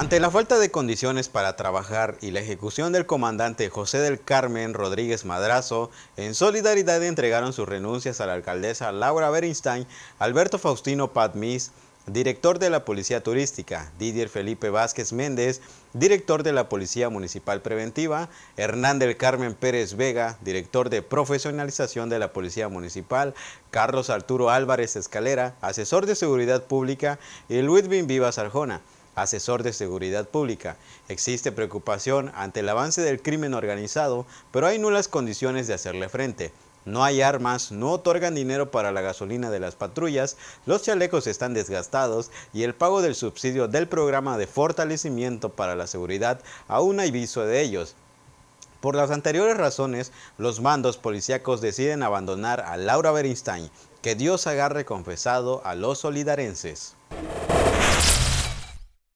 Ante la falta de condiciones para trabajar y la ejecución del comandante José del Carmen Rodríguez Madrazo, en solidaridad entregaron sus renuncias a la alcaldesa Laura Berenstein, Alberto Faustino Padmis, director de la Policía Turística, Didier Felipe Vázquez Méndez, director de la Policía Municipal Preventiva, Hernán del Carmen Pérez Vega, director de profesionalización de la Policía Municipal, Carlos Arturo Álvarez Escalera, asesor de Seguridad Pública y Luis Vivas Arjona asesor de seguridad pública. Existe preocupación ante el avance del crimen organizado, pero hay nulas condiciones de hacerle frente. No hay armas, no otorgan dinero para la gasolina de las patrullas, los chalecos están desgastados y el pago del subsidio del programa de fortalecimiento para la seguridad aún hay viso de ellos. Por las anteriores razones, los mandos policíacos deciden abandonar a Laura Berenstein, Que Dios agarre confesado a los solidarenses.